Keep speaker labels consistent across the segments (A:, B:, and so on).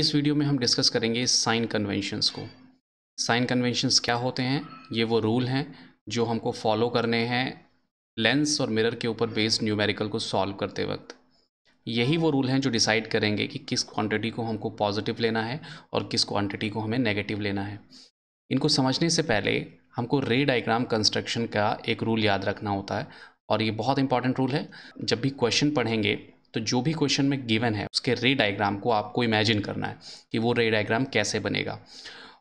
A: इस वीडियो में हम डिस्कस करेंगे साइन कन्वेंशंस को साइन कन्वेंशंस क्या होते हैं ये वो रूल हैं जो हमको फॉलो करने हैं लेंस और मिरर के ऊपर बेस्ड न्यूमेरिकल को सॉल्व करते वक्त यही वो रूल हैं जो डिसाइड करेंगे कि किस क्वांटिटी को हमको पॉजिटिव लेना है और किस क्वांटिटी को हमें नेगेटिव लेना है इनको समझने से पहले हमको रे डायग्राम कंस्ट्रक्शन का एक रूल याद रखना होता है और ये बहुत इंपॉर्टेंट रूल है जब भी क्वेश्चन पढ़ेंगे तो जो भी क्वेश्चन में गिवन है उसके रे डायग्राम को आपको इमेजिन करना है कि वो रे डायग्राम कैसे बनेगा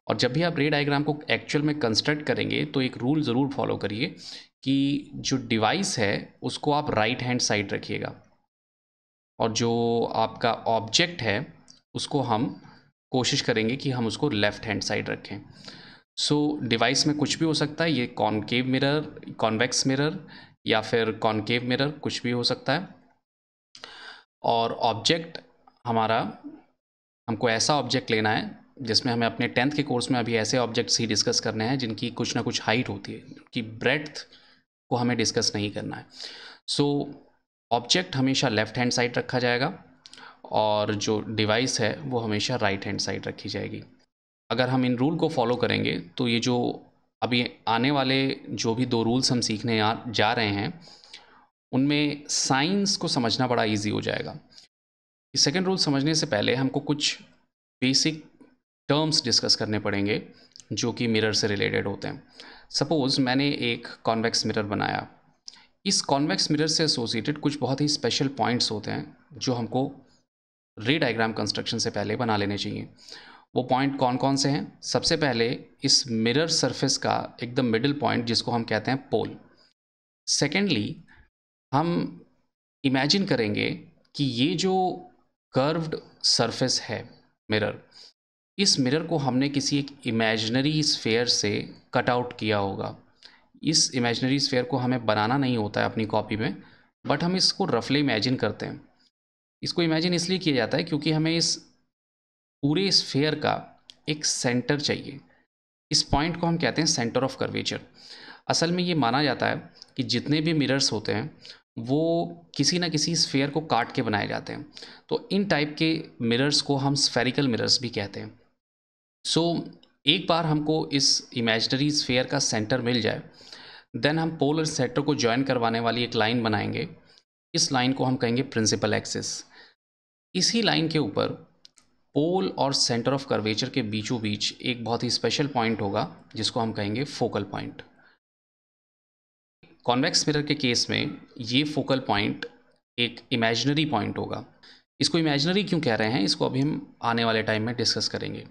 A: और जब भी आप रे डायग्राम को एक्चुअल में कंस्ट्रक्ट करेंगे तो एक रूल ज़रूर फॉलो करिए कि जो डिवाइस है उसको आप राइट हैंड साइड रखिएगा और जो आपका ऑब्जेक्ट है उसको हम कोशिश करेंगे कि हम उसको लेफ़्ट हैंड साइड रखें सो so, डिवाइस में कुछ भी हो सकता है ये कॉन्केव मिरर कॉन्वेक्स मिरर या फिर कॉन्केव मिरर कुछ भी हो सकता है और ऑब्जेक्ट हमारा हमको ऐसा ऑब्जेक्ट लेना है जिसमें हमें अपने टेंथ के कोर्स में अभी ऐसे ऑब्जेक्ट्स ही डिस्कस करने हैं जिनकी कुछ ना कुछ हाइट होती है कि ब्रेथ को हमें डिस्कस नहीं करना है सो ऑब्जेक्ट हमेशा लेफ़्ट हैंड साइड रखा जाएगा और जो डिवाइस है वो हमेशा राइट हैंड साइड रखी जाएगी अगर हम इन रूल को फॉलो करेंगे तो ये जो अभी आने वाले जो भी दो रूल्स हम सीखने जा रहे हैं उनमें साइंस को समझना बड़ा इजी हो जाएगा सेकेंड रूल समझने से पहले हमको कुछ बेसिक टर्म्स डिस्कस करने पड़ेंगे जो कि मिरर से रिलेटेड होते हैं सपोज़ मैंने एक कॉन्वेक्स मिरर बनाया इस कॉन्वेक्स मिरर से एसोसिएटेड कुछ बहुत ही स्पेशल पॉइंट्स होते हैं जो हमको रे डायग्राम कंस्ट्रक्शन से पहले बना लेने चाहिए वो पॉइंट कौन कौन से हैं सबसे पहले इस मिरर सरफेस का एकदम मिडिल पॉइंट जिसको हम कहते हैं पोल सेकेंडली हम इमेजिन करेंगे कि ये जो कर्व्ड सरफेस है मिरर इस मिरर को हमने किसी एक इमेजनरी स्फेयर से कट आउट किया होगा इस इमेजनरी स्फेयर को हमें बनाना नहीं होता है अपनी कॉपी में बट हम इसको रफली इमेजिन करते हैं इसको इमेजिन इसलिए किया जाता है क्योंकि हमें इस पूरे स्फेयर का एक सेंटर चाहिए इस पॉइंट को हम कहते हैं सेंटर ऑफ कर्वेचर असल में ये माना जाता है कि जितने भी मिरर्स होते हैं वो किसी ना किसी स्फेयर को काट के बनाए जाते हैं तो इन टाइप के मिरर्स को हम स्फेरिकल मिरर्स भी कहते हैं सो so, एक बार हमको इस इमेजनरी स्फेयर का सेंटर मिल जाए देन हम पोल और सेंटर को ज्वाइन करवाने वाली एक लाइन बनाएंगे इस लाइन को हम कहेंगे प्रिंसिपल एक्सिस इसी लाइन के ऊपर पोल और सेंटर ऑफ कर्वेचर के बीचों बीच एक बहुत ही स्पेशल पॉइंट होगा जिसको हम कहेंगे फोकल पॉइंट कॉन्वेक्स मिरर के केस में ये फोकल पॉइंट एक इमेजनरी पॉइंट होगा इसको इमेजनरी क्यों कह रहे हैं इसको अभी हम आने वाले टाइम में डिस्कस करेंगे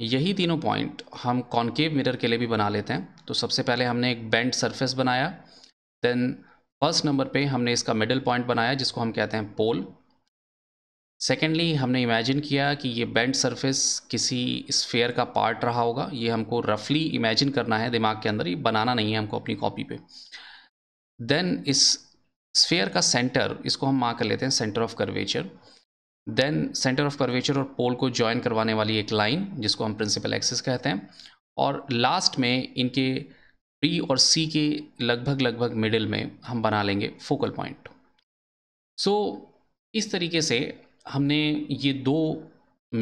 A: यही तीनों पॉइंट हम कॉन्केव मिरर के लिए भी बना लेते हैं तो सबसे पहले हमने एक बेंड सरफेस बनाया देन फर्स्ट नंबर पे हमने इसका मिडल पॉइंट बनाया जिसको हम कहते हैं पोल सेकेंडली हमने इमेजिन किया कि ये बेंड सरफेस किसी स्फेयर का पार्ट रहा होगा ये हमको रफली इमेजिन करना है दिमाग के अंदर ये बनाना नहीं है हमको अपनी कॉपी पे देन इस स्फेयर का सेंटर इसको हम मार कर लेते हैं centre of curvature then centre of curvature और पोल को ज्वाइन करवाने वाली एक लाइन जिसको हम प्रिंसिपल एक्सिस कहते हैं और लास्ट में इनके बी और सी के लगभग लगभग मिडिल में हम बना लेंगे फोकल पॉइंट सो so, इस तरीके से हमने ये दो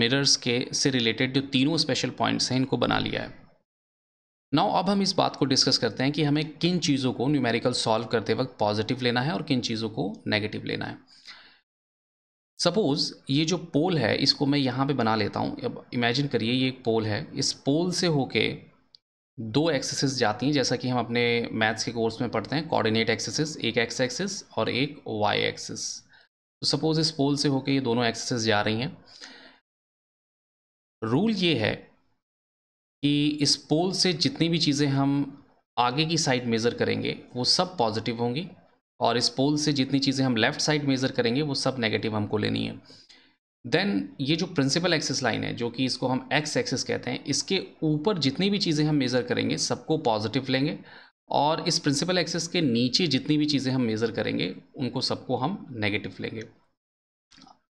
A: मिरर्स के से रिलेटेड जो तीनों स्पेशल पॉइंट्स हैं इनको बना लिया है नाउ अब हम इस बात को डिस्कस करते हैं कि हमें किन चीज़ों को न्यूमेरिकल सॉल्व करते वक्त पॉजिटिव लेना है और किन चीज़ों को नेगेटिव लेना है सपोज़ ये जो पोल है इसको मैं यहाँ पे बना लेता हूँ अब इमेजिन करिए ये एक पोल है इस पोल से होके दो एक्सेसेस जाती हैं जैसा कि हम अपने मैथ्स के कोर्स में पढ़ते हैं कोऑर्डिनेट एक्सेसेस एक एक्स एक्सेस और एक वाई एक्सेस तो सपोज़ इस पोल से होके ये दोनों एक्सेसेस जा रही हैं रूल ये है कि इस पोल से जितनी भी चीज़ें हम आगे की साइड मेज़र करेंगे वो सब पॉजिटिव होंगी और इस पोल से जितनी चीज़ें हम लेफ़्ट साइड मेज़र करेंगे वो सब नेगेटिव हमको लेनी है देन ये जो प्रिंसिपल एक्सिस लाइन है जो कि इसको हम एक्स एक्सिस कहते हैं इसके ऊपर जितनी भी चीज़ें हम मेज़र करेंगे सबको पॉजिटिव लेंगे और इस प्रिंसिपल एक्सिस के नीचे जितनी भी चीज़ें हम मेज़र करेंगे उनको सबको हम नेगेटिव लेंगे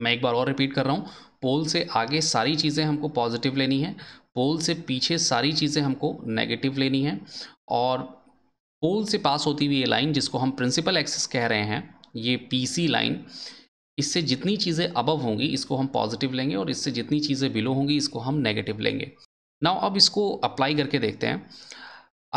A: मैं एक बार और रिपीट कर रहा हूँ पोल से आगे सारी चीज़ें हमको पॉजिटिव लेनी है पोल से पीछे सारी चीज़ें हमको नेगेटिव लेनी है और पोल से पास होती हुई ये लाइन जिसको हम प्रिंसिपल एक्सिस कह रहे हैं ये सी लाइन इससे जितनी चीज़ें अबव होंगी इसको हम पॉजिटिव लेंगे और इससे जितनी चीज़ें बिलो होंगी इसको हम नेगेटिव लेंगे नाउ अब इसको अप्लाई करके देखते हैं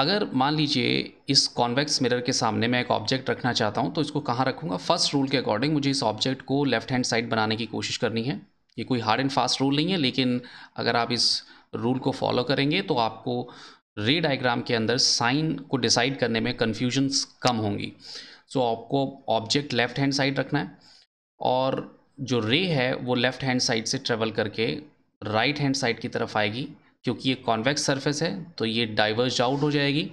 A: अगर मान लीजिए इस कॉन्वेक्स मिरर के सामने मैं एक ऑब्जेक्ट रखना चाहता हूँ तो इसको कहाँ रखूँगा फर्स्ट रूल के अकॉर्डिंग मुझे इस ऑब्जेक्ट को लेफ्ट हैंड साइड बनाने की कोशिश करनी है ये कोई हार्ड एंड फास्ट रूल नहीं है लेकिन अगर आप इस रूल को फॉलो करेंगे तो आपको रे डायग्राम के अंदर साइन को डिसाइड करने में कन्फ्यूजन्स कम होंगी सो so, आपको ऑब्जेक्ट लेफ्ट हैंड साइड रखना है और जो रे है वो लेफ्ट हैंड साइड से ट्रेवल करके राइट हैंड साइड की तरफ आएगी क्योंकि ये कॉन्वेक्स सरफेस है तो ये डाइवर्ज आउट हो जाएगी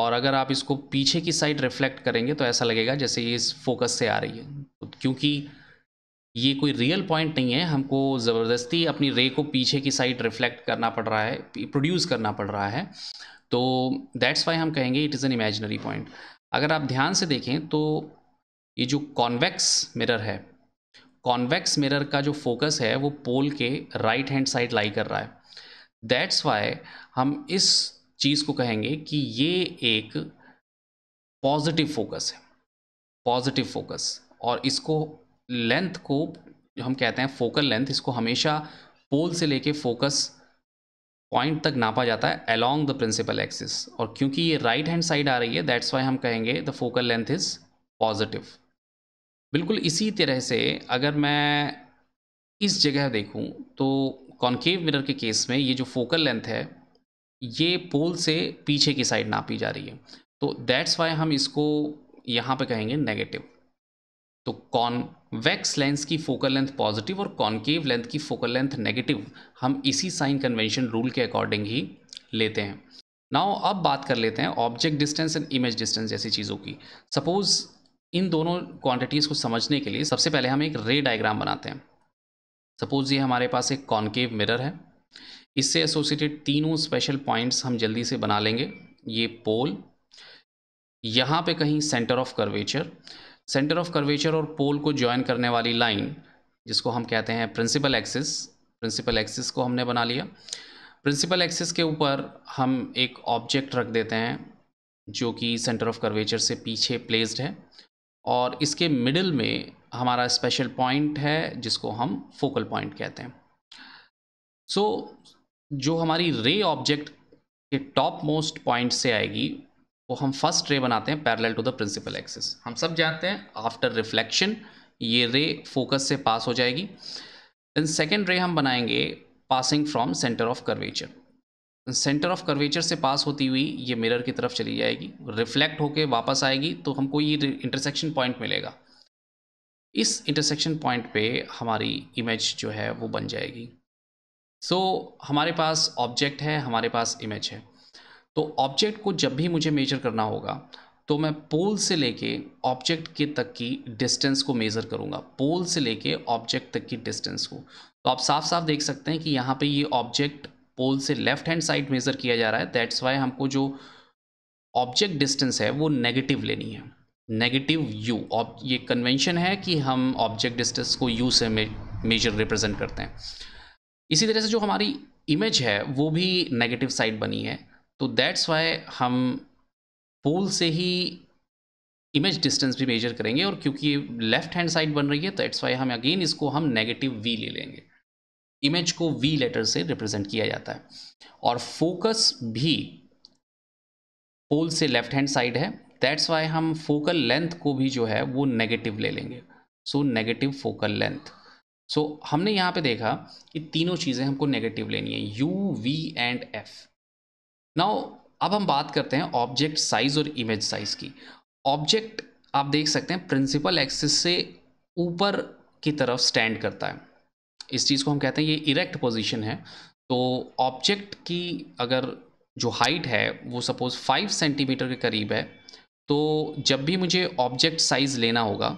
A: और अगर आप इसको पीछे की साइड रिफ्लेक्ट करेंगे तो ऐसा लगेगा जैसे ये इस फोकस से आ रही है क्योंकि ये कोई रियल पॉइंट नहीं है हमको ज़बरदस्ती अपनी रे को पीछे की साइड रिफ्लेक्ट करना पड़ रहा है प्रोड्यूस करना पड़ रहा है तो दैट्स वाई हम कहेंगे it is an imaginary point अगर आप ध्यान से देखें तो ये जो कॉन्वेक्स मिरर है कॉन्वेक्स मिरर का जो फोकस है वो पोल के राइट हैंड साइड लाई कर रहा है दैट्स वाई हम इस चीज़ को कहेंगे कि ये एक पॉजिटिव फोकस है पॉजिटिव फोकस और इसको लेंथ को जो हम कहते हैं फोकल लेंथ इसको हमेशा पोल से लेके फोकस पॉइंट तक नापा जाता है अलोंग द प्रिंसिपल एक्सिस और क्योंकि ये राइट हैंड साइड आ रही है दैट्स वाई हम कहेंगे the focal length is positive बिल्कुल इसी तरह से अगर मैं इस जगह देखूं तो कॉन्केव मिरर के केस में ये जो फोकल लेंथ है ये पोल से पीछे की साइड नापी जा रही है तो दैट्स वाई हम इसको यहाँ पे कहेंगे नेगेटिव तो कॉन वैक्स लेंस की फोकल लेंथ पॉजिटिव और कॉन्केव लेंथ की फोकल लेंथ नेगेटिव हम इसी साइन कन्वेंशन रूल के अकॉर्डिंग ही लेते हैं नाउ अब बात कर लेते हैं object distance and image distance जैसी चीज़ों की सपोज़ इन दोनों क्वांटिटीज़ को समझने के लिए सबसे पहले हम एक रे डायग्राम बनाते हैं सपोज़ ये हमारे पास एक कॉन्केव मिरर है इससे एसोसिएटेड तीनों स्पेशल पॉइंट्स हम जल्दी से बना लेंगे ये पोल यहाँ पे कहीं centre of curvature centre of curvature और पोल को ज्वाइन करने वाली लाइन जिसको हम कहते हैं प्रिंसिपल एक्सिस प्रिंसिपल एक्सिस को हमने बना लिया प्रिंसिपल एक्सिस के ऊपर हम एक ऑब्जेक्ट रख देते हैं जो कि सेंटर ऑफ कर्वेचर से पीछे प्लेस्ड है और इसके मिडल में हमारा स्पेशल पॉइंट है जिसको हम फोकल पॉइंट कहते हैं सो so, जो हमारी रे ऑब्जेक्ट के टॉप मोस्ट पॉइंट से आएगी वो हम फर्स्ट रे बनाते हैं parallel to the principal axis हम सब जानते हैं आफ्टर रिफ्लेक्शन ये रे फोकस से पास हो जाएगी देन सेकेंड रे हम बनाएंगे passing from centre of curvature centre of curvature से पास होती हुई ये मिरर की तरफ चली जाएगी रिफ्लेक्ट होके वापस आएगी तो हमको ये इंटरसेक्शन पॉइंट मिलेगा इस इंटरसेक्शन पॉइंट पे हमारी इमेज जो है वो बन जाएगी सो so, हमारे पास ऑब्जेक्ट है हमारे पास इमेज है तो ऑब्जेक्ट को जब भी मुझे मेजर करना होगा तो मैं पोल से लेके ऑब्जेक्ट के तक की डिस्टेंस को मेज़र करूँगा पोल से लेके ऑब्जेक्ट तक की डिस्टेंस को तो आप साफ साफ देख सकते हैं कि यहाँ पे ये ऑब्जेक्ट पोल से लेफ्ट हैंड साइड मेज़र किया जा रहा है दैट्स वाई हमको जो ऑब्जेक्ट डिस्टेंस है वो नेगेटिव लेनी है नेगेटिव यू ये कन्वेंशन है कि हम ऑब्जेक्ट डिस्टेंस को यू से मेजर रिप्रेजेंट करते हैं इसी तरह से जो हमारी इमेज है वो भी नेगेटिव साइड बनी है तो दैट्स वाई हम पोल से ही इमेज डिस्टेंस भी मेजर करेंगे और क्योंकि ये लेफ्ट हैंड साइड बन रही है तो एट्स वाई हम अगेन इसको हम नेगेटिव वी ले लेंगे इमेज को वी लेटर से रिप्रेजेंट किया जाता है और फोकस भी पोल से लेफ्ट हैंड साइड है दैट्स वाई हम फोकल लेंथ को भी जो है वो नेगेटिव ले लेंगे so negative focal length so हमने यहाँ पे देखा कि तीनों चीज़ें हमको नेगेटिव लेनी है u v and f now अब हम बात करते हैं ऑब्जेक्ट साइज और इमेज साइज की ऑब्जेक्ट आप देख सकते हैं प्रिंसिपल एक्सिस से ऊपर की तरफ स्टैंड करता है इस चीज़ को हम कहते हैं ये इरेक्ट पोजीशन है तो ऑब्जेक्ट की अगर जो हाइट है वो सपोज़ फाइव सेंटीमीटर के करीब है तो जब भी मुझे ऑब्जेक्ट साइज़ लेना होगा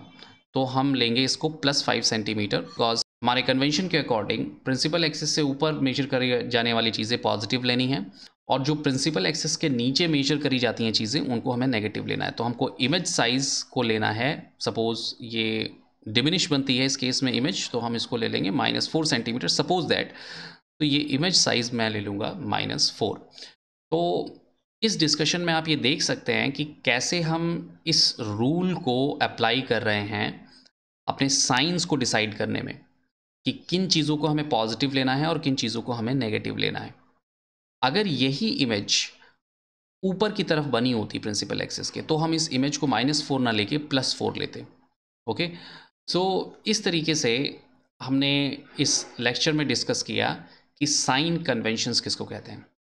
A: तो हम लेंगे इसको प्लस फाइव सेंटीमीटर बिकॉज हमारे कन्वेंशन के अकॉर्डिंग प्रिंसिपल एक्सिस से ऊपर मेजर करी जाने वाली चीज़ें पॉजिटिव लेनी है और जो प्रिंसिपल एक्सेस के नीचे मेजर करी जाती हैं चीज़ें उनको हमें नेगेटिव लेना है तो हमको इमेज साइज़ को लेना है सपोज़ ये डिमिनिश बनती है इस केस में इमेज तो हम इसको ले लेंगे minus four centimetre suppose that तो ये इमेज साइज़ मैं ले लूँगा माइनस फोर तो इस डिस्कशन में आप ये देख सकते हैं कि कैसे हम इस रूल को अप्लाई कर रहे हैं अपने साइंस को डिसाइड करने में कि किन चीज़ों को हमें पॉजिटिव लेना है और किन चीज़ों को हमें नेगेटिव लेना है अगर यही इमेज ऊपर की तरफ बनी होती प्रिंसिपल एक्सेस के तो हम इस इमेज को माइनस फोर ना लेके प्लस फोर लेते ओके सो so, इस तरीके से हमने इस लेक्चर में डिस्कस किया कि साइन कन्वेंशंस किसको कहते हैं